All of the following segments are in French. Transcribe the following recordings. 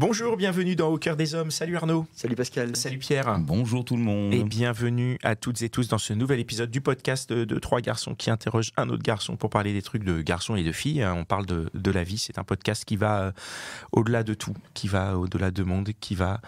Bonjour, bienvenue dans Au cœur des hommes. Salut Arnaud. Salut Pascal. Salut Pierre. Bonjour tout le monde. Et bienvenue à toutes et tous dans ce nouvel épisode du podcast de, Trois garçons qui interrogent un autre garçon pour parler des trucs de garçons et de filles. Hein. On parle de, la vie. C'est un podcast qui va euh, au-delà de tout, qui va au-delà de monde, qui va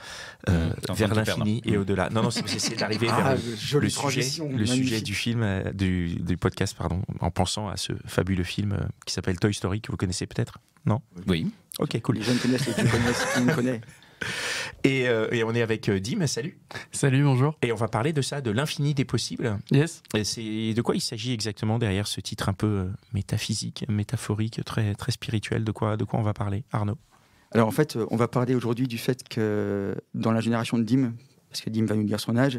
euh, mmh, vers l'infini et mmh. au-delà. Non, non, c'est d'arriver ah, vers le sujet, le sujet du film, euh, du, du, podcast, pardon, en pensant à ce fabuleux film qui s'appelle Toy Story que vous connaissez peut-être. Non Oui. Ok, cool. Les jeunes connaissent, les connaissent, qui me euh, Et, on est avec euh, Dim, salut. Salut, bonjour. Et on va parler de ça, de l'infini des possibles. Yes. Et c'est de quoi il s'agit exactement derrière ce titre un peu euh, métaphysique, métaphorique, très très spirituel. De quoi de quoi on va parler, Arnaud Alors en fait, on va parler aujourd'hui du fait que dans la génération de Dim, parce que Dim va nous dire son âge,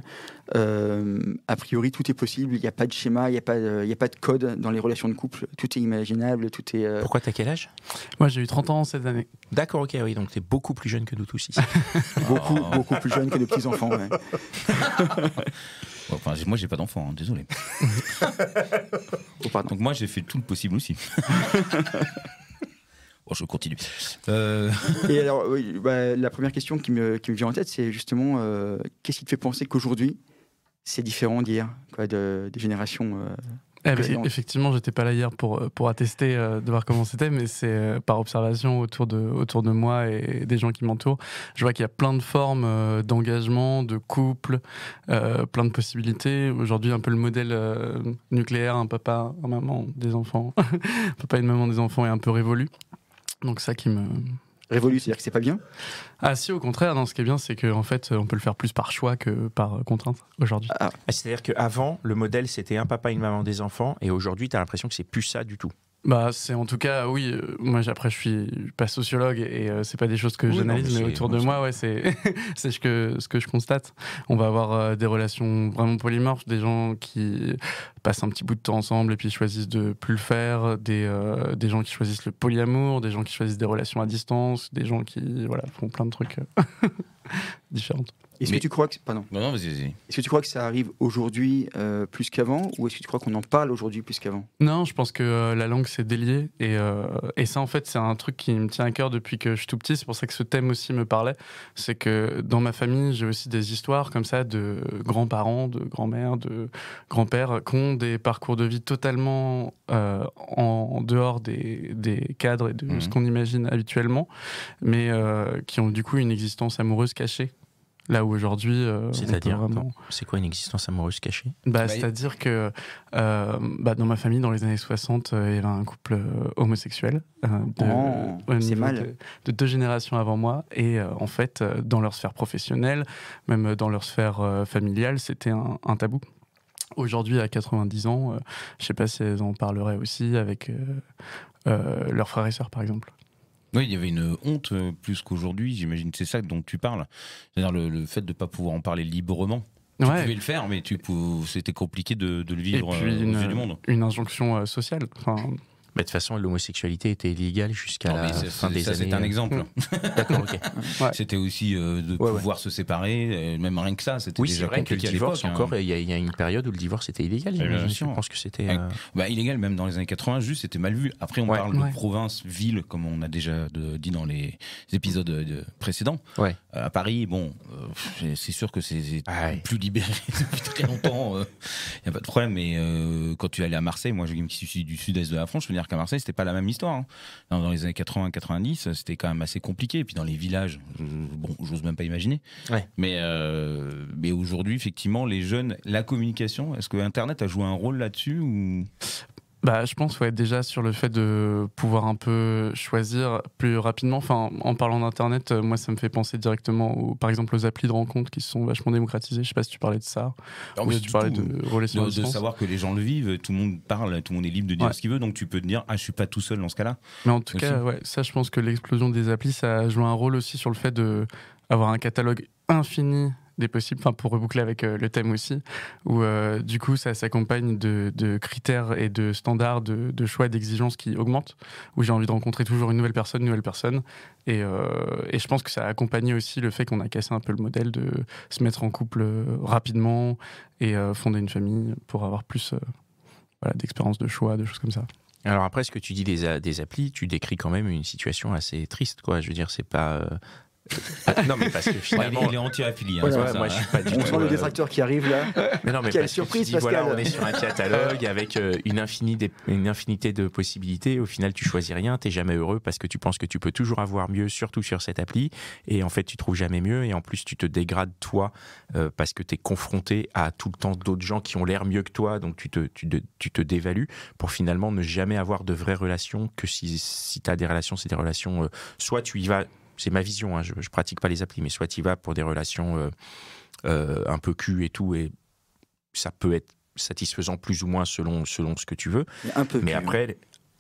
euh, a priori tout est possible, il n'y a pas de schéma, il n'y a, pas de, a pas de code dans les relations de couple, tout est imaginable, tout est... Euh, Pourquoi tu t'as quel âge Moi j'ai eu 30 ans cette année. D'accord, ok, oui, donc t'es beaucoup plus jeune que nous tous ici. beaucoup, oh. beaucoup plus jeune que nos petits-enfants, Enfin, moi, j'ai pas d'enfant, hein, désolé. Oh, donc moi, j'ai fait tout le possible aussi je continue. Euh. Et alors, bah, la première question qui me, vient en tête, c'est justement euh, qu'est-ce qui te fait penser qu'aujourd'hui, c'est différent d'hier, des générations euh, eh ben, Effectivement, j'étais pas là hier pour, euh, pour attester de voir comment c'était, mais c'est par observation autour de, autour de moi et des gens qui m'entourent. Je vois qu'il y a plein de formes d'engagement, de couple, plein de possibilités. Aujourd'hui, un peu le modèle nucléaire, un papa, une maman, des enfants, un papa, et une maman, des enfants est un peu révolu. Donc ça qui me Révolue, c'est-à-dire que c'est pas bien Ah si, au contraire, non, ce qui est bien, c'est qu'en en fait, on peut le faire plus par choix que par contrainte aujourd'hui. Ah. Ah, c'est-à-dire qu'avant, le modèle, c'était un papa une maman des enfants, et aujourd'hui, tu as l'impression que c'est plus ça du tout. Bah, c'est en tout cas, oui. Euh, moi, après, je suis pas sociologue et euh, c'est pas des choses que j'analyse, mais autour de moi, ouais, c'est ce que ce que je constate. On va avoir euh, des relations vraiment polymorphes, des gens qui passent un petit bout de temps ensemble et puis choisissent de plus le faire, des, euh, des gens qui choisissent le polyamour, des gens qui choisissent des relations à distance, des gens qui voilà, font plein de trucs euh, différents. Est-ce que tu crois que Non, non Est-ce que tu crois que ça arrive aujourd'hui euh, plus qu'avant, ou est-ce que tu crois qu'on en parle aujourd'hui plus qu'avant Non, je pense que la langue s'est déliée et, et, ça en fait c'est un truc qui me tient à cœur depuis que je suis tout petit. C'est pour ça que ce thème aussi me parlait. C'est que dans ma famille j'ai aussi des histoires comme ça de grands-parents, de grands-mères, de grands-pères qu'on des parcours de vie totalement euh, en dehors des, des, cadres et de mhm. ce qu'on imagine habituellement, mais euh, qui ont du coup une existence amoureuse cachée. Là où aujourd'hui, euh, c'est-à-dire, c'est quoi une existence amoureuse cachée bah, bah c'est-à-dire que bah, dans ma famille, dans les années 60, il y avait un couple homosexuel oh, de, deux générations avant moi, et en fait, dans leur sphère professionnelle, même dans leur sphère familiale, c'était un tabou aujourd'hui à 90 ans, euh, je ne sais pas si elles en parleraient aussi avec euh, euh, leurs frères et sœurs, par exemple. Oui, il y avait une honte plus qu'aujourd'hui, j'imagine. C'est ça dont tu parles. C'est-à-dire le, fait de ne pas pouvoir en parler librement. Tu pouvais le faire, mais c'était compliqué de, le vivre une, du monde. Une injonction sociale. Enfin, bah, de toute façon, l'homosexualité était illégale jusqu'à la fin des ça, C'est un euh, exemple. D'accord, ok. C'était aussi euh, de pouvoir se séparer, même rien que ça. C'était déjà vrai que le divorce, hein. encore, il y, y, a une période où le divorce était illégal. Eh je pense que c'était. Euh, eh, bah, illégal, même dans les années 80, juste, c'était mal vu. Après, on parle de province, ville, comme on a déjà dit dans les épisodes précédents. à Paris, bon, c'est sûr que c'est ah plus libéré depuis très longtemps. Il n'y a pas de problème. Mais quand tu es allé à Marseille, moi, je me suis du sud-est de la France, je qu'à Marseille, c'était pas la même histoire. Hein. Dans les années 80-90, c'était quand même assez compliqué. Et puis dans les villages, bon, j'ose même pas imaginer. Mais, euh, mais aujourd'hui, effectivement, les jeunes, la communication, est-ce que Internet a joué un rôle là-dessus ou bah, je pense ouais, déjà sur le fait de pouvoir un peu choisir plus rapidement. Enfin, en parlant d'Internet, euh, moi, ça me fait penser directement, aux, par exemple, aux applis de rencontres qui sont vachement démocratisées. Je sais pas si tu parlais de ça. Ah, ou si tu parlais de de, de, savoir que les gens le vivent, tout le monde parle, tout le monde est libre de dire ce qu'il veut, donc tu peux te dire, ah, je suis pas tout seul dans ce cas-là. Mais en tout cas, ouais, ça, je pense que l'explosion des applis, ça a joué un rôle aussi sur le fait de avoir un catalogue infini des possibles, pour reboucler avec euh, le thème aussi, où euh, du coup ça s'accompagne de, critères et de standards, de, de choix, d'exigences qui augmentent, où j'ai envie de rencontrer toujours une nouvelle personne, une nouvelle personne. Euh, et, je pense que ça a accompagné aussi le fait qu'on a cassé un peu le modèle de se mettre en couple rapidement et fonder une famille pour avoir plus voilà, d'expérience de choix, de choses comme ça. Alors après, ce que tu dis des, des applis, tu décris quand même une situation assez triste, quoi. Je veux dire, c'est pas ah, non, mais parce que finalement. il est anti-affilié. Hein, moi, je suis pas du on sent le euh, détracteur qui arrive là. Mais non, mais Quelle surprise, on est sur un catalogue avec euh, une, infinité, une infinité de possibilités. Au final, tu choisis rien, t'es jamais heureux parce que tu penses que tu peux toujours avoir mieux, surtout sur cette appli. Et en fait, tu trouves jamais mieux. Et en plus, tu te dégrades toi euh, parce que tu es confronté à tout le temps d'autres gens qui ont l'air mieux que toi. Donc, tu te, tu, te, dévalues pour finalement ne jamais avoir de vraies relations que si, si as des relations, c'est des relations. soit tu y vas c'est ma vision, hein. je, ne pratique pas les applis, mais soit il vas pour des relations euh, euh, un peu cul et tout, et ça peut être satisfaisant plus ou moins selon, selon ce que tu veux. Un peu. Mais hein. après.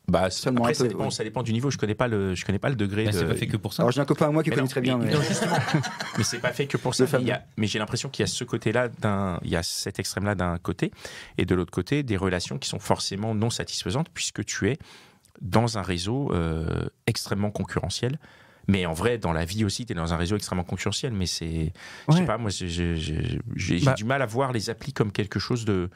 Bah, ça, dépend, du niveau. Je connais pas le, je connais pas le degré. Bah, de... C'est pas fait que pour ça. j'ai un copain à moi qui mais connaît très bien. Mais, c'est pas fait que pour ça. Mais, j'ai l'impression qu'il y a ce côté-là, d'un, il y a cet extrême-là d'un côté, et de l'autre côté, des relations qui sont forcément non satisfaisantes puisque tu es dans un réseau euh, extrêmement concurrentiel mais en vrai, dans la vie aussi, tu es dans un réseau extrêmement concurrentiel. Mais c'est. Je sais pas, moi, j'ai bah du mal à voir les applis comme quelque chose de,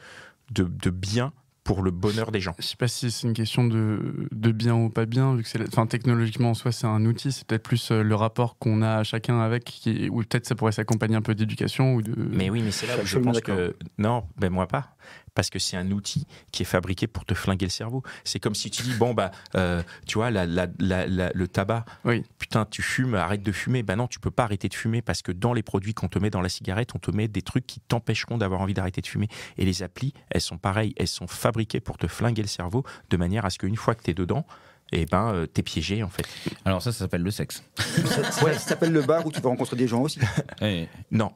de, bien pour le bonheur des gens. Je sais pas si c'est une question de, bien ou pas bien, vu que c'est, enfin, technologiquement en soi c'est un outil, c'est peut-être plus euh, le rapport qu'on a à chacun avec, ou peut-être ça pourrait s'accompagner un peu d'éducation ou de. Mais oui, mais c'est là où je pense que non, ben moi pas parce que c'est un outil qui est fabriqué pour te flinguer le cerveau. C'est comme si tu dis bon bah euh, tu vois le tabac, oui. putain tu fumes, arrête de fumer. Bah non, tu peux pas arrêter de fumer parce que dans les produits qu'on te met dans la cigarette, on te met des trucs qui t'empêcheront d'avoir envie d'arrêter de fumer. Et les applis, elles sont pareilles, elles sont fabriquées pour te flinguer le cerveau de manière à ce qu'une fois que tu es dedans, et eh ben euh, t'es piégé en fait. Alors ça, ça s'appelle le sexe. ça s'appelle le bar où tu vas rencontrer des gens aussi. Non,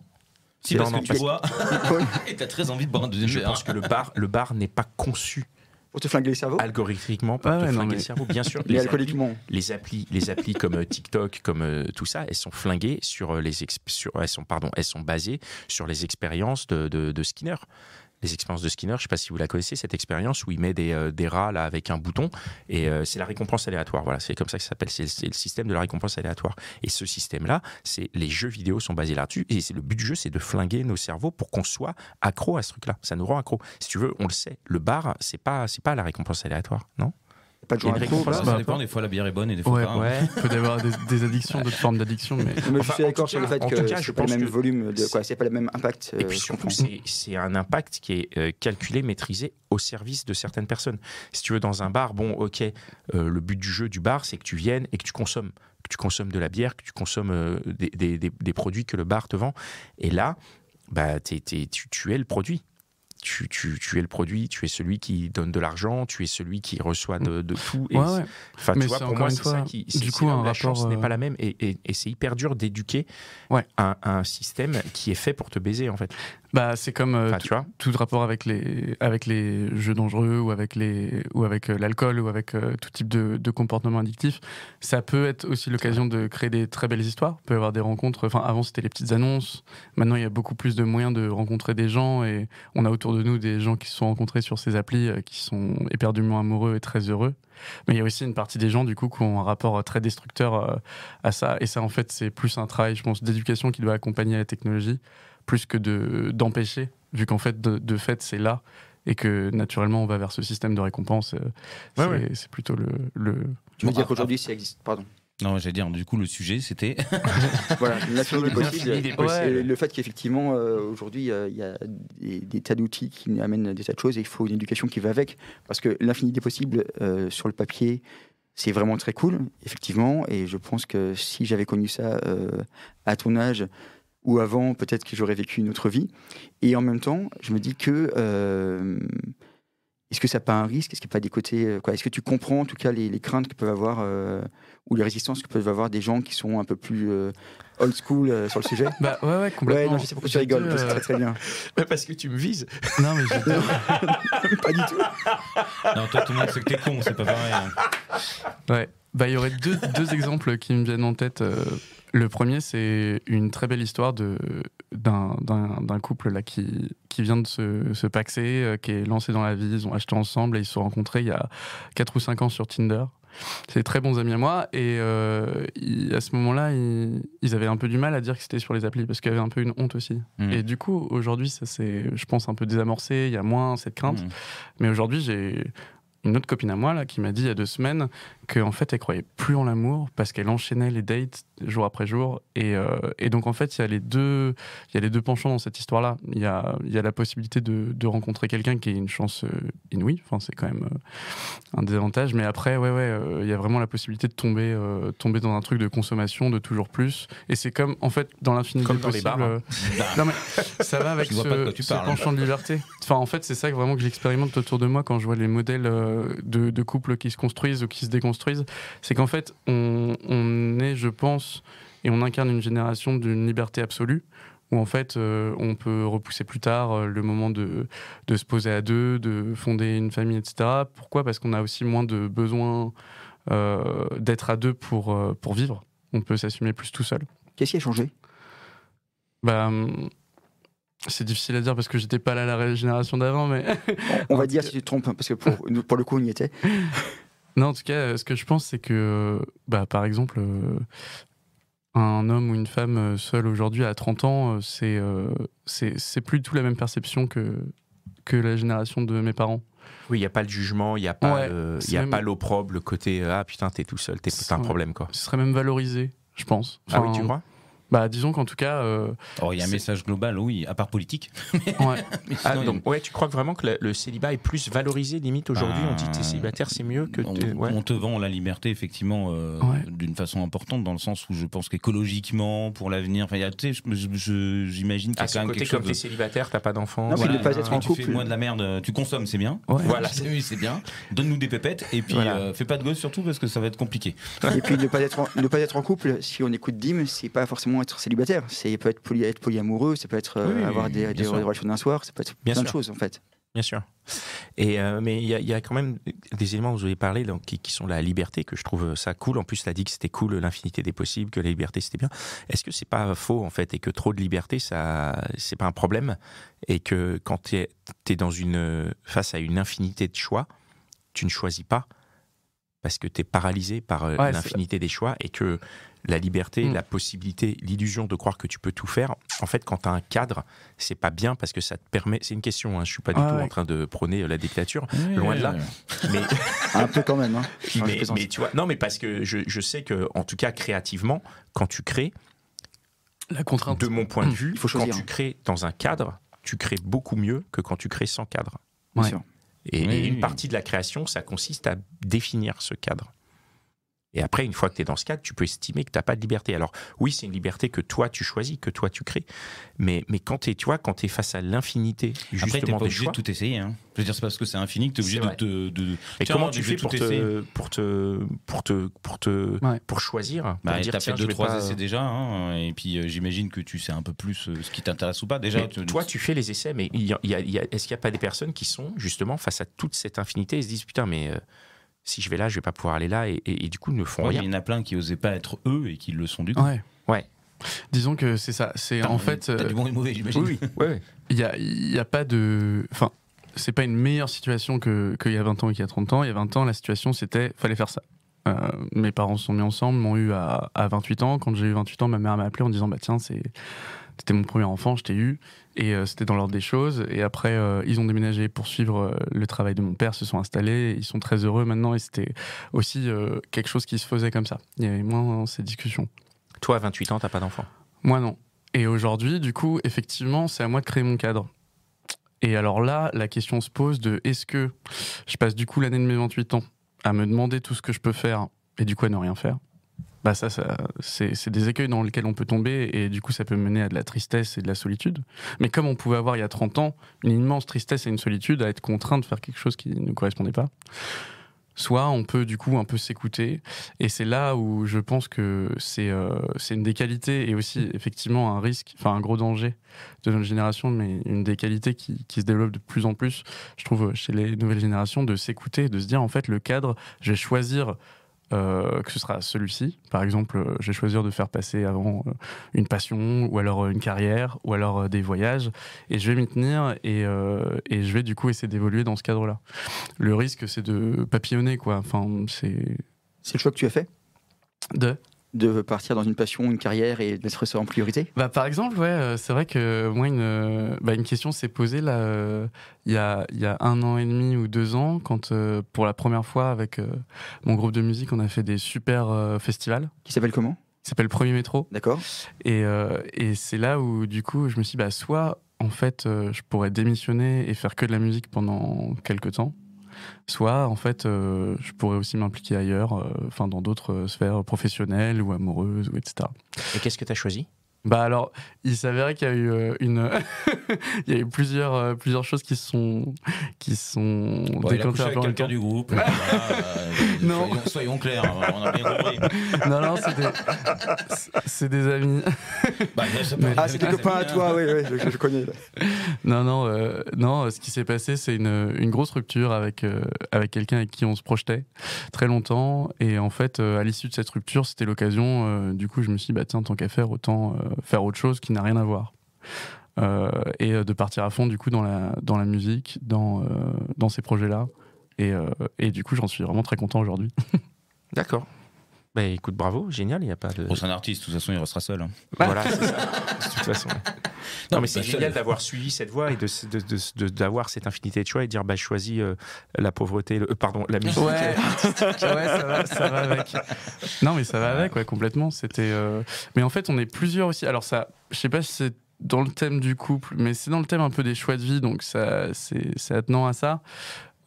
c'est parce non, que tu bois et t'as très envie de boire un deuxième Je pense que le bar, le bar n'est pas conçu pour te flinguer le cerveau Algorithmiquement, pour te flinguer le cerveau, bien sûr. les, alcooliquement. les applis, les applis comme euh, TikTok, comme euh, tout ça, elles sont flinguées sur euh, les... Sur, elles, sont, pardon, elles sont basées sur les expériences de, de, de Skinner les expériences de Skinner. Je ne sais pas si vous la connaissez, cette expérience où il met des, euh, rats avec un bouton et euh, c'est la récompense aléatoire. Voilà, c'est comme ça que ça s'appelle. C'est le, système de la récompense aléatoire. Et ce système-là, c'est les jeux vidéo sont basés là-dessus. Et le but du jeu, c'est de flinguer nos cerveaux pour qu'on soit accro à ce truc-là. Ça nous rend accro. Si tu veux, on le sait. Le bar, c'est pas c'est pas la récompense aléatoire, non pas de coup, ça dépend, des fois la bière est bonne et des fois pas. Il peut y avoir des, addictions, d'autres formes d'addiction. Mais... je suis d'accord sur le fait que c'est pas le même volume, c'est pas le même impact. et euh, puis surtout, c'est un impact qui est euh, calculé, maîtrisé au service de certaines personnes. Si tu veux, dans un bar, bon, ok, euh, le but du jeu du bar, c'est que tu viennes et que tu consommes que tu consommes de la bière, que tu consommes des, des, des, produits que le bar te vend. Et là, bah, tu, tu, es le produit tu, tu, tu, es le produit, tu es celui qui donne de l'argent, tu es celui qui reçoit de, tout. Et ouais, Enfin, tu vois, pour moi, c'est ça qui. Du coup, un la chance n'est pas euh, la même. Et, et, c'est hyper dur d'éduquer ouais. un, système qui est fait pour te baiser, en fait. Bah, c'est comme euh, tu vois tout rapport avec les, avec les jeux dangereux ou avec les ou avec euh, l'alcool ou avec tout type de, de, comportement addictif. Ça peut être aussi l'occasion de créer des très belles histoires. on peut avoir des rencontres. Enfin, avant, c'était les petites annonces. Maintenant, il y a beaucoup plus de moyens de rencontrer des gens et on a autour de nous des gens qui se sont rencontrés sur ces applis, euh, qui sont éperdument amoureux et très heureux. Mais il y a aussi une partie des gens, du coup, qui ont un rapport euh, très destructeur euh, à ça. Et ça, en fait, c'est plus un travail, je pense, d'éducation qui doit accompagner la technologie, plus que d'empêcher, vu qu'en fait, de, fait, c'est là. Et que naturellement, on va vers ce système de récompense. c'est plutôt le. Tu veux dire ah, qu'aujourd'hui, ah. ça existe. Pardon. Non, j'allais dire, du coup, le sujet, c'était. voilà, l'infini des Possible. Le fait qu'effectivement, euh, aujourd'hui, il y a des, tas d'outils qui amènent des tas de choses et il faut une éducation qui va avec. Parce que l'infini des possibles, euh, sur le papier, c'est vraiment très cool, effectivement. Et je pense que si j'avais connu ça euh, à ton âge ou avant, peut-être que j'aurais vécu une autre vie. Et en même temps, je me dis que. Est-ce que ça n'a pas un risque Est-ce qu'il pas des côtés. Est-ce que tu comprends en tout cas les, les craintes que peuvent avoir ou les résistances que peuvent avoir des gens qui sont un peu plus euh, old school euh, sur le sujet. Bah ouais, ouais, complètement. non, je sais pourquoi tu rigoles, parce que c'est euh, très bien. parce que tu me vises. Non, mais je... pas du tout. Non, toi, tout le monde sait que t'es con, c'est pas pareil. Hein. Ouais. Bah, il y aurait deux, deux, exemples qui me viennent en tête. Le premier, c'est une très belle histoire de, d'un, d'un, couple là qui, qui vient de se, se paxer, qui est lancé dans la vie, ils ont acheté ensemble et ils se sont rencontrés il y a 4 ou 5 ans sur Tinder c'est très bons amis à moi. Et euh, à ce moment-là, ils, avaient un peu du mal à dire que c'était sur les applis parce qu'il y avait un peu une honte aussi. Mm. Et du coup, aujourd'hui, ça c'est, je pense, un peu désamorcé. Il y a moins cette crainte. Mm. Mais aujourd'hui, j'ai une autre copine à moi là, qui m'a dit il y a deux semaines qu'en en fait, elle croyait plus en l'amour parce qu'elle enchaînait les dates jour après jour. Et, euh, et donc, en fait, il y, a les deux, y a les deux penchants dans cette histoire-là. Il y a, y a la possibilité de, de rencontrer quelqu'un qui est une chance euh, inouïe. Enfin, c'est quand même euh, un désavantage. Mais après, ouais, ouais, il y a vraiment la possibilité de tomber, tomber dans un truc de consommation, de toujours plus. Et c'est comme, en fait, dans l'infini ça va avec ce, penchant de liberté. Enfin, en fait, c'est ça que vraiment que j'expérimente autour de moi quand je vois les modèles de, de couples qui se construisent ou qui se déconstruisent c'est qu'en fait, on, est, je pense, et on incarne une génération d'une liberté absolue où en fait euh, on peut repousser plus tard euh, le moment de, se poser à deux, de fonder une famille, etc. Pourquoi Parce qu'on a aussi moins de besoin euh, d'être à deux pour, pour vivre. On peut s'assumer plus tout seul. Qu'est-ce qui a changé bah, hum, c'est difficile à dire parce que j'étais pas là la génération d'avant, mais. on va dire si tu te trompes, hein, parce que pour, pour le coup, on y était. Non, en tout cas, euh, ce que je pense, c'est que, euh, bah, par exemple, euh, un homme ou une femme seul aujourd'hui à 30 ans, c'est c'est plus du tout la même perception que, que la génération de mes parents. Oui, il n'y a pas le jugement, il n'y a pas ouais, a pas l'opprobre, le côté ah putain, t'es tout seul, t'es un problème quoi. Ce serait même valorisé, je pense. ah oui, tu crois bah, disons qu'en tout cas. Euh, oh, il y a un message global, oui, à part politique. ouais. Ah, tu crois vraiment que le, célibat est plus valorisé, limite aujourd'hui On dit que t'es ah. célibataire, c'est mieux que. On, te vend la liberté, effectivement, euh, d'une façon importante, dans le sens où je pense qu'écologiquement, pour l'avenir, j'imagine qu'il y a ah, quand même. côté, comme t'es célibataire, t'as pas d'enfant. pas être en tu couple. moins de la merde, tu consommes, c'est bien. Voilà, c'est bien. Donne-nous des pépettes et puis euh, fais pas de gosse surtout parce que ça va être compliqué. Et puis ne pas être ne pas être en couple, si on écoute Dim, c'est pas forcément être célibataire. C'est peut être, être polyamoureux, ça peut être euh, avoir des, relations d'un soir, ça peut être bien plein de choses en fait. Bien sûr. Et euh, mais il y, a quand même des éléments dont vous avez parlé donc, qui, sont la liberté, que je trouve ça cool. En plus, tu as dit que c'était cool, l'infinité des possibles, que la liberté c'était bien. Est-ce que c'est pas faux en fait et que trop de liberté, ça, c'est pas un problème Et que quand tu es, es, dans une, face à une infinité de choix, tu ne choisis pas parce que tu es paralysé par euh, l'infinité des choix et que la liberté, mm. la possibilité, l'illusion de croire que tu peux tout faire, en fait, quand tu as un cadre, c'est pas bien parce que ça te permet. C'est une question, hein, je suis pas du ah tout en train de prôner euh, la dictature, loin de là. Mais... un peu quand même. Hein. non, mais parce que je, sais que, en tout cas, créativement, quand tu crées, De mon point de mm. vue, quand tu hein. crées dans un cadre, tu crées beaucoup mieux que quand tu crées sans cadre. Et, une partie de la création, ça consiste à définir ce cadre. Et après, une fois que tu es dans ce cadre, tu peux estimer que tu n'as pas de liberté. Alors oui, c'est une liberté que toi, tu choisis, que toi, tu crées. Mais, mais quand es, tu quand es face à l'infinité, justement, Après, pas obligé de tout essayer. Hein. Je veux dire, c'est parce que c'est infini que tu es obligé de, te... De... Et comment tu fais pour te, pour te, pour te, pour te, pour choisir bah, as fait deux, trois essais déjà. Hein, et puis euh, j'imagine que tu sais un peu plus euh, ce qui t'intéresse ou pas déjà. Toi, tu fais les essais, mais est-ce qu'il n'y a pas des personnes qui sont justement face à toute cette infinité et se disent putain, mais euh, si je vais là, je vais pas pouvoir aller là, et, du coup, ils ne font rien. Il y en a plein qui n'osaient pas être eux et qui le sont du coup. Ouais. ouais. Disons que c'est ça. C'est en fait. T'as du euh, bon et mauvais, j'imagine. Oui, oui. Il n'y a, y a pas de. Enfin, c'est pas une meilleure situation qu'il y a 20 ans et qu'il y a 30 ans. Il y a 20 ans, la situation, c'était fallait faire ça. Euh, mes parents se sont mis ensemble, m'ont eu à, à, 28 ans. Quand j'ai eu 28 ans, ma mère m'a appelé en disant Bah tiens, c'était mon premier enfant, je t'ai eu. Et euh, c'était dans l'ordre des choses. Et après, euh, ils ont déménagé pour suivre euh, le travail de mon père, se sont installés. Ils sont très heureux maintenant. Et c'était aussi quelque chose qui se faisait comme ça. Il y avait moins ces discussions. Toi, à 28 ans, t'as pas d'enfant Moi, non. Et aujourd'hui, du coup, effectivement, c'est à moi de créer mon cadre. Et alors là, la question se pose de est-ce que je passe du coup l'année de mes 28 ans à me demander tout ce que je peux faire et du coup à ne rien faire bah, ça, c'est des écueils dans lesquels on peut tomber et du coup ça peut mener à de la tristesse et de la solitude. Mais comme on pouvait avoir il y a 30 ans une immense tristesse et une solitude à être contraint de faire quelque chose qui ne correspondait pas, soit on peut du coup un peu s'écouter et c'est là où je pense que euh, c'est une des qualités et aussi effectivement un risque, enfin un gros danger de notre génération, mais une des qualités qui, qui se développe de plus en plus, je trouve, chez les nouvelles générations, de s'écouter, de se dire en fait le cadre, je vais choisir euh, que ce sera celui-ci. Par exemple, euh, je vais choisir de faire passer avant euh, une passion, ou alors une carrière, ou alors des voyages, et je vais m'y tenir, et, et, je vais du coup essayer d'évoluer dans ce cadre-là. Le risque, c'est de papillonner, quoi. Enfin, c'est... C'est le choix que tu as fait De de partir dans une passion, une carrière et de laisser ça en priorité bah, Par exemple, ouais, euh, c'est vrai que euh, moi, une, euh, bah, une question s'est posée là, il, y a, y, a, un an et demi ou deux ans, quand pour la première fois avec mon groupe de musique, on a fait des super festivals. Qui s'appelle comment Qui s'appelle Premier Métro. D'accord. Et, et c'est là où, du coup, je me suis dit, bah, soit en fait, je pourrais démissionner et faire que de la musique pendant quelques temps soit en fait euh, je pourrais aussi m'impliquer ailleurs, euh, enfin dans d'autres euh, sphères professionnelles ou amoureuses ou etc. Et qu'est-ce que tu as choisi bah alors, il s'avérait qu'il y a eu euh, une, il y a eu plusieurs euh, plusieurs choses qui sont qui sont bon, quelqu'un du groupe. Euh, non. Soyons, clairs, hein, on a bien compris. Non non, c'est des, amis. Bah, ah c'est des copains à toi, hein. oui oui, je, connais. Non non non, ce qui s'est passé, c'est une, une, grosse rupture avec avec quelqu'un avec qui on se projetait très longtemps et en fait à l'issue de cette rupture, c'était l'occasion. du coup, je me suis dit bah tiens tant qu'à faire autant faire autre chose qui n'a rien à voir. Euh, et euh, de partir à fond du coup dans la, dans la musique, dans, euh, dans ces projets-là. Et, et du coup, j'en suis vraiment très content aujourd'hui. D'accord. Bah écoute, bravo, génial, il n'y a pas de. Bon, c'est un artiste, de toute façon, il restera seul. Hein. Voilà, De toute façon. Non, mais bah, c'est génial euh, d'avoir suivi cette voie et d'avoir cette infinité de choix et dire bah, je choisis euh, la pauvreté, euh, pardon, la musique. Ouais, ça, va, avec. Non, mais ça va avec, complètement. C'était. Mais en fait, on est plusieurs aussi. Alors, ça, je sais pas si c'est dans le thème du couple, mais c'est dans le thème un peu des choix de vie, donc c'est attenant à ça.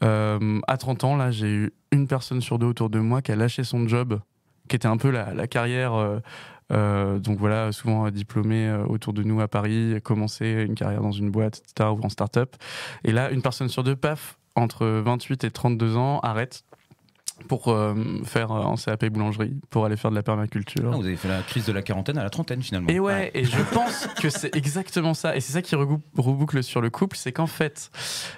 à 30 ans, là, j'ai eu une personne sur deux autour de moi qui a lâché son job, qui était un peu la, la carrière euh, donc voilà, souvent euh, diplômés euh, autour de nous à Paris, commencer une carrière dans une boîte, etc., ou en start-up. Et là, une personne sur deux, paf, entre 28 et 32 ans, arrête pour euh, faire un euh, en CAP boulangerie, pour aller faire de la permaculture. Ah, vous avez fait la crise de la quarantaine à la trentaine finalement. Et ouais, et je pense que c'est exactement ça. Et c'est ça qui reboucle sur le couple, c'est qu'en fait,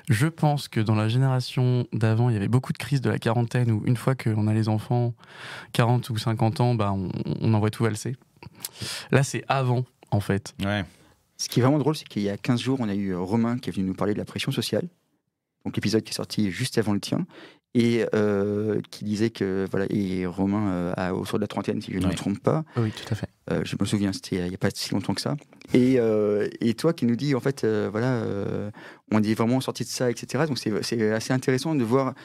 je pense que dans la génération d'avant, il y avait beaucoup de crises de la quarantaine où une fois qu'on a les enfants, 40 ou 50 ans, bah, on, envoie tout valser. Là, c'est avant, en fait. Ouais. Ce qui est vraiment drôle, c'est qu'il y a 15 jours, on a eu euh, Romain qui est venu nous parler de la pression sociale donc l'épisode qui est sorti juste avant le tien et euh, qui disait que voilà et Romain euh, au sort de la trentaine si je ne me trompe pas. Oui, tout à fait. Euh, je me souviens, c'était il n'y a pas si longtemps que ça. Et, et toi qui nous dis en fait voilà on est vraiment sorti de ça etc. Donc c'est assez intéressant de voir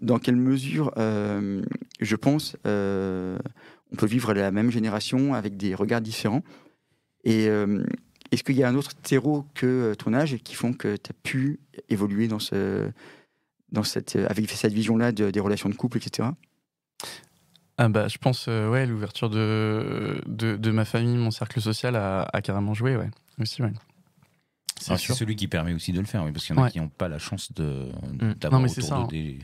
dans quelle mesure je pense on peut vivre la même génération avec des regards différents et est-ce qu'il y a un autre terreau que ton âge qui font que tu as pu évoluer dans ce dans cette, euh, avec cette vision-là des relations de couple, etc. Ah bah, je pense, que euh, ouais, l'ouverture de, de, ma famille, mon cercle social a, carrément joué, ouais. Aussi, ouais. C'est celui qui permet aussi de le faire, oui, parce qu'il y en a qui n'ont pas la chance mm. d'avoir autour hein. des,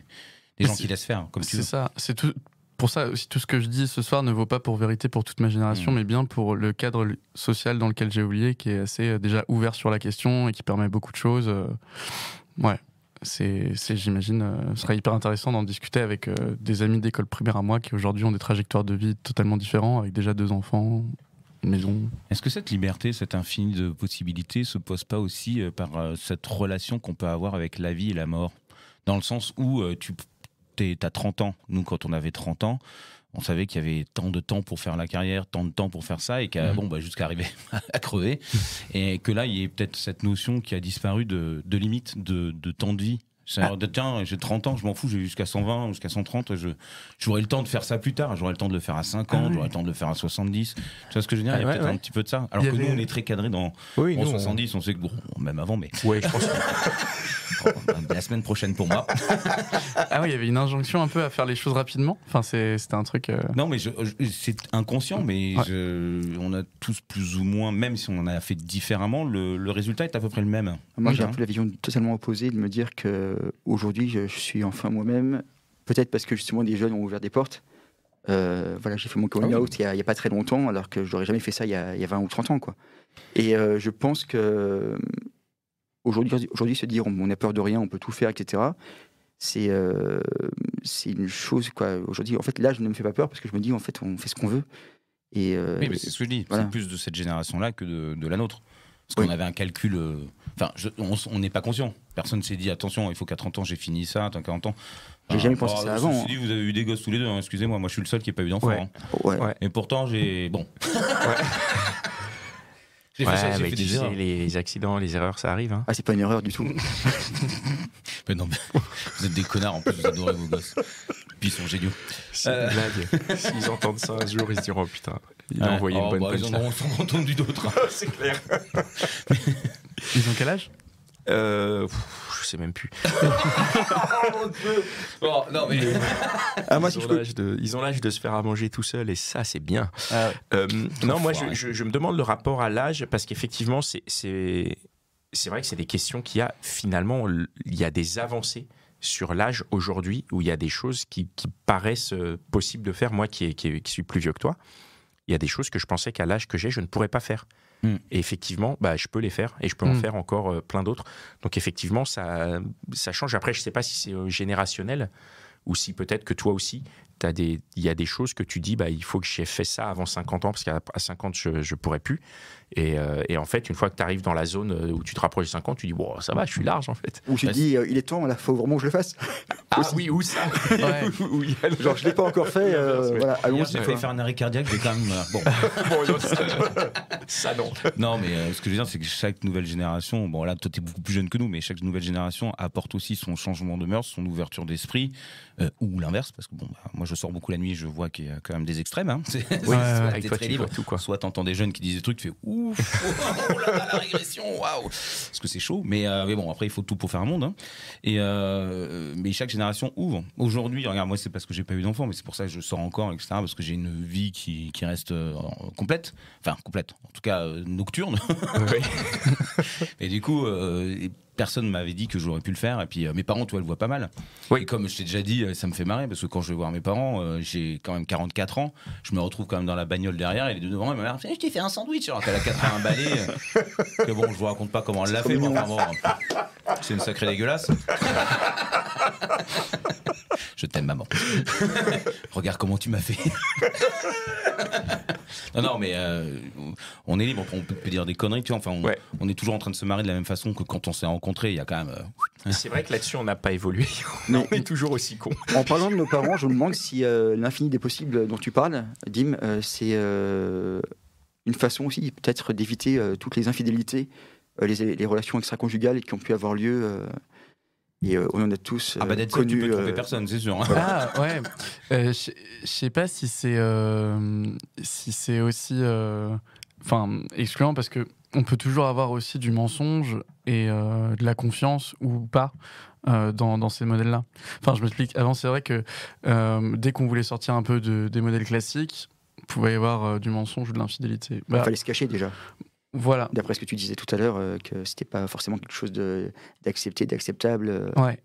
des gens qui laissent faire, comme C'est ça, c'est tout, pour ça aussi tout ce que je dis ce soir ne vaut pas pour vérité pour toute ma génération, mm. mais bien pour le cadre social dans lequel j'ai oublié, qui est assez euh, déjà ouvert sur la question et qui permet beaucoup de choses. Ouais, c'est, j'imagine, euh, sera hyper intéressant d'en discuter avec euh, des amis d'école primaire à moi qui aujourd'hui ont des trajectoires de vie totalement différentes, avec déjà deux enfants, une maison. Est-ce que cette liberté, cette infinie de possibilités, se pose pas aussi euh, par euh, cette relation qu'on peut avoir avec la vie et la mort Dans le sens où tu as 30 ans. Nous, quand on avait 30 ans, on savait qu'il y avait tant de temps pour faire la carrière, tant de temps pour faire ça, et qu'à, mhm. bon, bah, jusqu'à arriver à crever. et que là, il y a peut-être cette notion qui a disparu de, limite, de, temps de vie. Ah. De, tiens, j'ai 30 ans, je m'en fous, j'ai jusqu'à 120, jusqu'à 130, je, j'aurai le temps de faire ça plus tard, j'aurai le temps de le faire à 50, ah ans j'aurai le temps de le faire à 70. Tu vois ce que je veux dire ah Il y a peut-être un petit peu de ça. Alors que nous, on est très cadré dans 70, on... sait que, bon, même avant, mais. Oui, je pense La semaine prochaine pour moi. ah oui, il y avait une injonction un peu à faire les choses rapidement. Enfin, c'était un truc. Euh, non, mais c'est inconscient, mais on a tous plus ou moins, même si on en a fait différemment, le, le résultat est à peu près le même. Moi, j'ai un la vision totalement opposée de me dire que euh, aujourd'hui, je, suis enfin moi-même. Peut-être parce que justement des jeunes ont ouvert des portes. Euh, voilà, j'ai fait mon coming ah out il n'y a, pas très longtemps, alors que je n'aurais jamais fait ça il y, a, 20 ou 30 ans. Quoi. Et euh, je pense que aujourd'hui, aujourd'hui se dire on n'a peur de rien, on peut tout faire, etc., c'est, c'est une chose. Quoi. Aujourd'hui, en fait, là, je ne me fais pas peur parce que je me dis en fait, on fait ce qu'on veut. Et, oui, mais c'est ce que je dis. C'est plus de cette génération-là que de la nôtre. Parce qu'on avait un calcul. Euh, enfin, on n'est pas conscient. Personne s'est dit attention, il faut qu'à 30 ans j'ai fini ça, à 40 ans. J'ai jamais pensé ça avant. Hein. Dit, vous avez eu des gosses tous les deux, hein, excusez-moi, moi je suis le seul qui n'a pas eu d'enfant. Et hein. pourtant j'ai. Bon. j'ai fait, ça, des les accidents, les erreurs, ça arrive. Ah, c'est pas une erreur du tout. mais non, vous êtes des connards en plus, vous adorez vos gosses. Puis ils sont géniaux. euh... S'ils entendent ça un jour, ils se diront putain, il a envoyé une oh, bonne bah, Ils ont entendu d'autres, c'est clair. ils ont quel âge euh, je sais même plus. Oh, ils, ont l'âge de, se faire à manger tout seul et ça, c'est bien. Ah euh, non, moi, hein. je, me demande le rapport à l'âge parce qu'effectivement, c'est, c'est vrai que c'est des questions qu'il y a finalement, il y a des avancées sur l'âge aujourd'hui où il y a des choses qui, paraissent euh, possibles de faire, moi qui, suis plus vieux que toi, il y a des choses que je pensais qu'à l'âge que j'ai, je ne pourrais pas faire. Mm. Et effectivement, bah, je peux les faire et je peux en mm. faire encore euh, plein d'autres. Donc effectivement, ça, ça change. Après, je ne sais pas si c'est euh, générationnel ou si peut-être que toi aussi, il y a des choses que tu dis, bah, il faut que j'ai fait ça avant 50 ans, parce qu'à 50, je ne pourrais plus. Et, euh, et, en fait, une fois que tu arrives dans la zone euh, où tu te rapproches de 50, tu dis, bon ça va, je suis large en fait. Ou tu te dis, euh, il est temps, il faut vraiment que je le fasse. Ah oui, ou ça. Genre, je ne l'ai pas encore fait. Euh, J'ai fait faire un arrêt cardiaque, j'ai quand même. bon. ça, non. Non, mais ce que je veux dire, c'est que chaque nouvelle génération, bon là, toi, tu es beaucoup plus jeune que nous, mais chaque nouvelle génération apporte aussi son changement de mœurs, son ouverture d'esprit, ou l'inverse, parce que bon, bah, moi, je sors beaucoup la nuit, je vois qu'il y a quand même des extrêmes. Hein. soit t'es soit t'entends des jeunes qui disent des trucs, tu fais ouf, oh la régression, waouh, parce que c'est chaud. Euh, mais, bon, après il faut tout pour faire un monde. Hein. Et euh, mais chaque génération ouvre. Aujourd'hui, regarde, moi c'est parce que j'ai pas eu d'enfant, mais c'est pour ça que je sors encore, etc. Parce que j'ai une vie qui, reste euh, complète, enfin complète, en tout cas nocturne. et du coup personne m'avait dit que j'aurais pu le faire. Et puis euh, mes parents, toi, le voient pas mal. Oui. Et comme je t'ai déjà dit, euh, ça me fait marrer parce que quand je vais voir mes parents, euh, j'ai quand même 44 ans. Je me retrouve quand même dans la bagnole derrière et les deux devant. ma mère, je t'ai fait un sandwich alors qu'elle a 80 balais. que bon, je vous raconte pas comment elle l'a fait. C'est une sacrée dégueulasse. Je t'aime, maman. Regarde comment tu m'as fait. non, non, mais euh, on est libre, on peut dire des conneries, tu Enfin, on, est toujours en train de se marier de la même façon que quand on s'est rencontrés. Il y a quand même. Euh, c'est vrai que là-dessus, on n'a pas évolué. on est toujours aussi con. En parlant de nos parents, je me demande si euh, l'infini des possibles dont tu parles, Dim, c'est une façon aussi peut-être d'éviter toutes les infidélités euh, les, relations extra-conjugales qui ont pu avoir lieu. Euh, et euh, on en a tous ah bah connu. Tu peux personne, c'est sûr. Hein. Ah ouais. Je sais pas si c'est si c'est aussi enfin excluant parce que on peut toujours avoir aussi du mensonge et de la confiance ou pas dans, ces modèles-là. Enfin, je m'explique. Avant, c'est vrai que dès qu'on voulait sortir un peu des modèles classiques, pouvait y avoir du mensonge ou de l'infidélité. il bah, bah, fallait se cacher déjà. Voilà. D'après ce que tu disais tout à l'heure, que euh, que c'était pas forcément quelque chose d'accepté, d'acceptable. Euh. Ouais.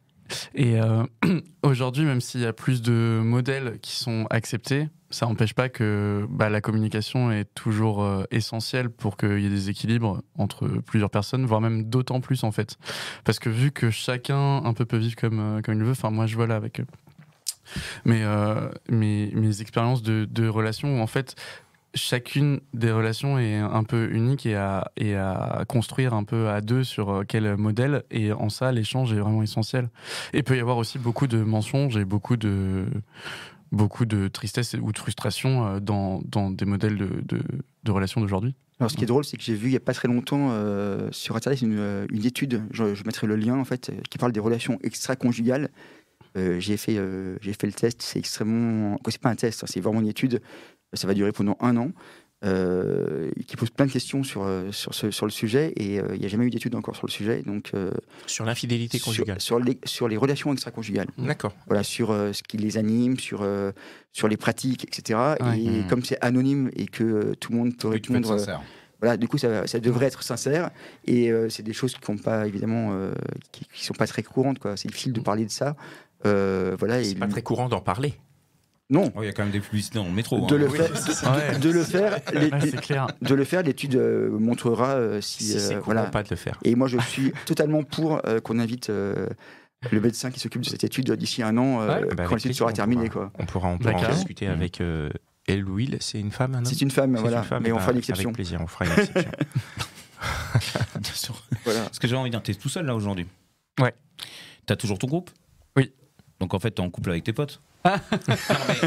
Et euh, aujourd'hui, même s'il y a plus de modèles qui sont acceptés, ça n'empêche pas que bah, la communication est toujours essentielle pour qu'il y ait des équilibres entre plusieurs personnes, voire même d'autant plus en fait. Parce que vu que chacun un peu peut vivre comme, comme il veut, enfin moi je vois là avec mes, mes, expériences de, de relations où en fait chacune des relations est un peu unique et à, et à construire un peu à deux sur euh, quel modèle. Et en ça, l'échange est vraiment essentiel. Et peut y avoir aussi beaucoup de mensonges et beaucoup de, beaucoup de tristesse ou de frustration euh, dans, dans des modèles de, relations d'aujourd'hui. Alors, ce qui est drôle, c'est que j'ai vu il n'y a pas très longtemps euh, sur Internet une, étude, je, mettrai le lien en fait, qui parle des relations extra-conjugales. j'ai fait, j'ai fait le test, c'est extrêmement. C'est pas un test, hein, c'est vraiment une étude ça va durer pendant un an, euh, qui pose plein de questions sur, euh, sur, sur le sujet et euh, il n'y a jamais eu d'études encore sur le sujet. Donc, sur l'infidélité conjugale sur, les, sur les relations extra-conjugales. D'accord. Voilà, sur ce qui les anime, sur, sur les pratiques, etc. Et mmh. comme c'est anonyme et que tout le monde peut répondre. voilà, du coup, ça, ça devrait être sincère. Et c'est des choses qui ne pas, évidemment, qui, sont pas très courantes. Quoi. C'est difficile de mmh. parler de ça. voilà, c'est pas très courant d'en parler. Non. Oh, il y a quand même des publicités dans le métro. De, hein. le, faire, ah de, le faire, ah de le faire, l'étude euh, montrera euh, si, euh, voilà. pas de le faire. Et moi, je suis totalement pour qu'on invite le médecin qui s'occupe de cette étude d'ici un an, quand bah, l'étude sera terminée. quoi. On pourra, en discuter avec elle Elle Will, c'est une femme C'est une femme, voilà. mais on bah, fera une exception. Avec plaisir, on fera une exception. Bien sûr. Parce que j'ai envie de dire, t'es tout seul là aujourd'hui. Ouais. T'as toujours ton groupe donc en fait, t'es en couple avec tes potes. Ah. non,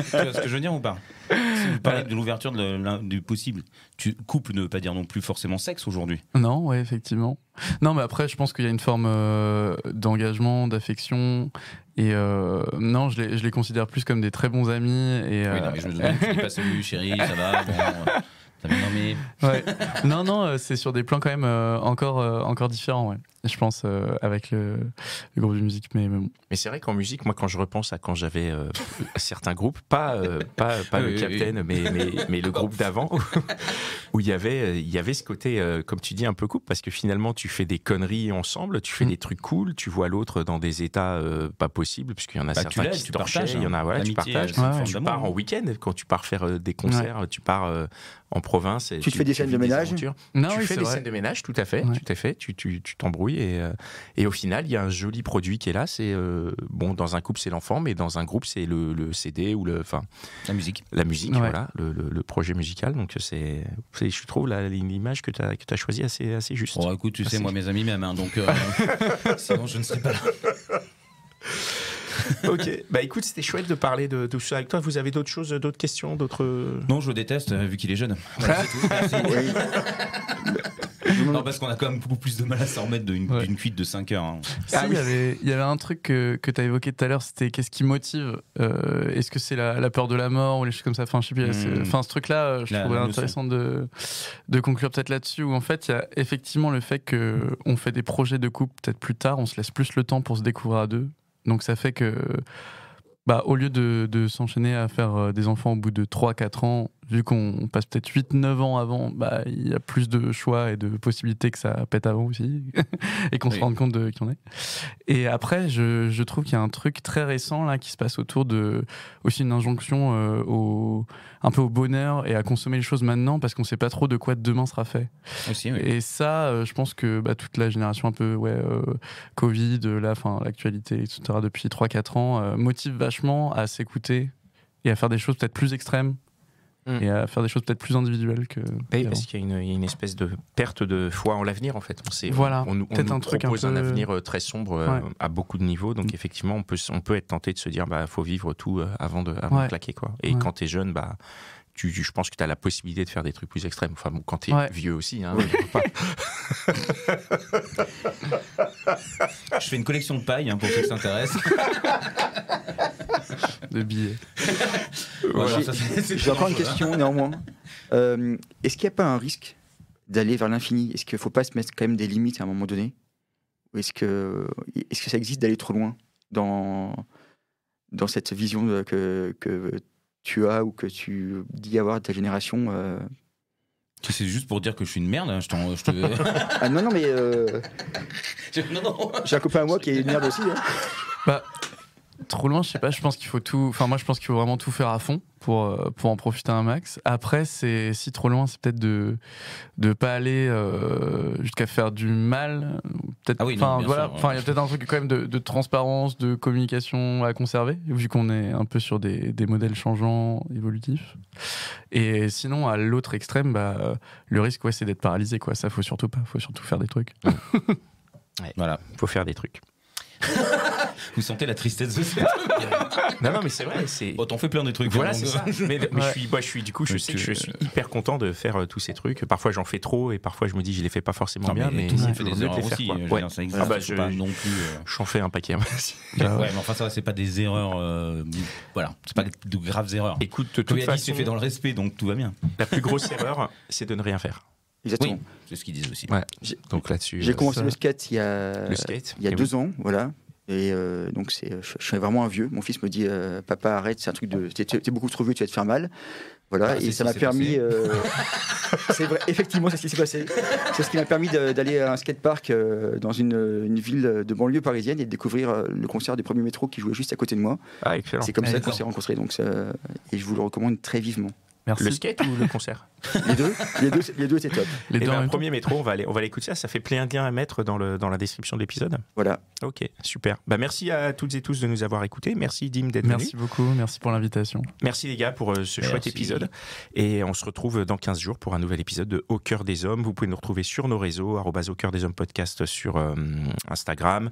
ce que je veux dire ou pas si Vous parlez euh. de l'ouverture du possible. Tu, couple ne veut pas dire non plus forcément sexe aujourd'hui. Non, ouais, effectivement. Non, mais après, je pense qu'il y a une forme euh, d'engagement, d'affection. Et euh, non, je les, je les, considère plus comme des très bons amis. Et, Oui, mais je me demande, tu pas chérie, ça va, bon, Non, non, euh, c'est sur des plans quand même euh, encore, euh, encore différents, je pense, avec le, groupe de musique. Mais, mais, c'est vrai qu'en musique, moi, quand je repense à quand j'avais certains groupes, pas, pas, le Captain, mais, mais, le groupe d'avant, où il y avait, y avait ce côté, comme tu dis, un peu couple, parce que finalement, tu fais des conneries ensemble, tu fais mm. des trucs cool, tu vois l'autre dans des états pas possibles, puisqu'il y en a bah, certains qui se partages il y en a, hein. voilà, tu partages, tu pars hein. en week-end, quand tu pars faire des concerts, tu pars en province. Et tu, te fais des scènes de ménage Non, tu fais des scènes de ménage, tout à fait. Tu Tout fait. Tu t'embrouilles tu, et, euh, et, au final, il y a un joli produit qui est là. C'est euh, bon, dans un couple, c'est l'enfant, mais dans un groupe, c'est le, le, CD ou le, enfin, la musique. La musique, voilà, le, le, projet musical. Donc c'est, je trouve l'image que tu as as choisie assez assez juste. Bon écoute, tu sais, moi mes amis m'aiment, hein, donc euh, sinon je ne serais pas là. ok. Bah écoute, c'était chouette de parler de, tout ça avec toi. Vous avez d'autres choses, d'autres questions, d'autres. Non, je déteste euh, vu qu'il est jeune. tout. non, parce qu'on a quand même beaucoup plus de mal à s'en remettre d'une cuite de 5 heures. Hein. Ah, il, oui. y avait, il y avait un truc que, que tu as évoqué tout à l'heure, c'était qu'est-ce qui motive euh, Est-ce que c'est la, peur de la mort ou les choses comme ça Enfin, je sais hmm. ce truc-là, euh, je trouvais intéressant de, de conclure peut-être là-dessus, où en fait, il y a effectivement le fait qu'on fait des projets de couple peut-être plus tard, on se laisse plus le temps pour se découvrir à deux. Donc ça fait que, bah, au lieu de, de s'enchaîner à faire euh, des enfants au bout de 3-4 ans, vu qu'on passe peut-être 8-9 ans avant, bah, il y a plus de choix et de possibilités que ça pète avant aussi, et qu'on se rende compte de qui on est. Et après, je, trouve qu'il y a un truc très récent là qui se passe autour de aussi une injonction euh, au, un peu au bonheur et à consommer les choses maintenant parce qu'on ne sait pas trop de quoi demain sera fait. Et ça, euh, je pense que bah, toute la génération un peu ouais, euh, Covid, l'actualité, etc., depuis 3-4 ans, motive vachement à s'écouter et à faire des choses peut-être plus extrêmes Mm. et à faire des choses peut-être plus individuelles que. parce qu'il y, a une espèce de perte de foi en l'avenir en fait. On voilà. On, nous un propose un, avenir euh, très sombre euh, à beaucoup de niveaux, donc mm. effectivement on peut on peut être tenté de se dire bah faut vivre tout euh, avant de claquer quoi. Et quand quand t'es jeune bah je pense que tu as la possibilité de faire des trucs plus extrêmes. Enfin, quand tu es vieux aussi. Hein. je fais une collection de paille hein, pour ceux qui s'intéressent. de billets. J'ai encore une question néanmoins. Euh, est-ce qu'il n'y a pas un risque d'aller vers l'infini Est-ce qu'il ne faut pas se mettre quand même des limites à un moment donné est-ce que, est -ce que ça existe d'aller trop loin dans, dans cette vision que, que tu as ou que tu dis avoir de ta génération. Euh. C'est juste pour dire que je suis une merde, hein, je, ah, non, non, mais. Euh... J'ai un copain à moi qui est une merde aussi. Hein. Bah, trop loin, je sais pas. Je pense qu'il faut tout. Enfin, moi, je pense qu'il faut vraiment tout faire à fond pour, euh, pour en profiter un max. Après, c'est si trop loin, c'est peut-être de de pas aller euh, jusqu'à faire du mal. Peut-être. Ah voilà. il y a peut-être un truc quand même de, transparence, de communication à conserver, vu qu'on est un peu sur des, modèles changeants, évolutifs. Et sinon, à l'autre extrême, bah, le risque, ouais, c'est d'être paralysé, quoi. Ça, faut surtout pas. Faut surtout faire des trucs. voilà, faut faire des trucs. vous sentez la tristesse de cette. non, non, mais c'est vrai. C'est... Bon, t'en fais plein de trucs. Voilà, c'est ça. Mais, mais je suis, je suis, du coup, je sais que je euh, suis hyper content de faire euh, tous ces trucs. Parfois, j'en fais trop et parfois, je me dis, je les fais pas forcément bien. Mais, tout mais fait des erreurs aussi. Ah bah, je pas non plus. Euh... J'en fais un paquet. Ah ouais, mais enfin, ça, c'est pas des erreurs. Euh... Voilà, c'est pas de graves erreurs. Écoute, de toute façon, fait dans le respect, donc tout va bien. La plus grosse erreur, c'est de ne rien faire. Exactement. Oui, c'est ce qu'ils disent aussi. Ouais. Donc là-dessus. J'ai commencé euh, le skate il y a, il y a deux ans, voilà. Et euh, donc, je, je, suis vraiment un vieux. Mon fils me dit euh, Papa, arrête, c'est un truc de. T'es beaucoup trop vieux, tu vas te faire mal. Voilà, ah, et ça m'a permis. Euh, c'est vrai, effectivement, c'est ce qui s'est passé. C'est ce qui m'a permis d'aller à un skatepark dans une, ville de banlieue parisienne et de découvrir le concert du premier métro qui jouait juste à côté de moi. Ah, excellent. C'est comme ça qu'on s'est rencontrés. Donc et je vous le recommande très vivement. Le skate ou le concert Les deux. Les deux, c'est top. Eh les ben, premier métro, on va aller, on va l'écouter ça. Ça fait plein de liens à mettre dans, le, dans la description de l'épisode. Voilà. Ok, super. Bah, merci à toutes et tous de nous avoir écoutés. Merci Dim d'être venu. Merci beaucoup. Merci pour l'invitation. Merci les gars pour euh, ce chouette épisode. Et on se retrouve dans 15 jours pour un nouvel épisode de Au cœur des hommes. Vous pouvez nous retrouver sur nos réseaux, au des hommes podcast sur euh, Instagram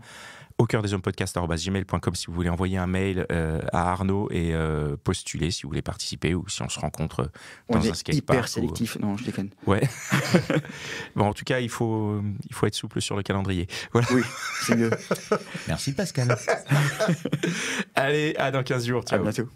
au cœur des hommes gmail.com si vous voulez envoyer un mail euh, à Arnaud et euh, postuler si vous voulez participer ou si on se rencontre euh, dans on un skatepark. hyper sélectif, non, je déconne. Ouais. bon, en tout cas, il faut, il faut être souple sur le calendrier. Voilà. Oui, c'est mieux. Merci Pascal. Allez, à dans 15 jours. Ciao. À bientôt.